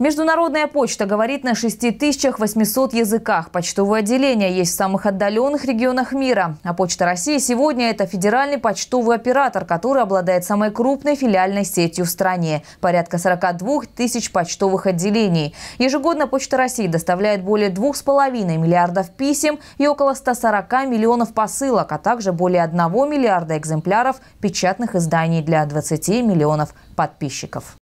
Международная почта говорит на 6800 языках. Почтовые отделения есть в самых отдаленных регионах мира. А Почта России сегодня – это федеральный почтовый оператор, который обладает самой крупной филиальной сетью в стране – порядка 42 тысяч почтовых отделений. Ежегодно Почта России доставляет более 2,5 миллиардов писем и около 140 миллионов посылок, а также более 1 миллиарда экземпляров печатных изданий для 20 миллионов подписчиков.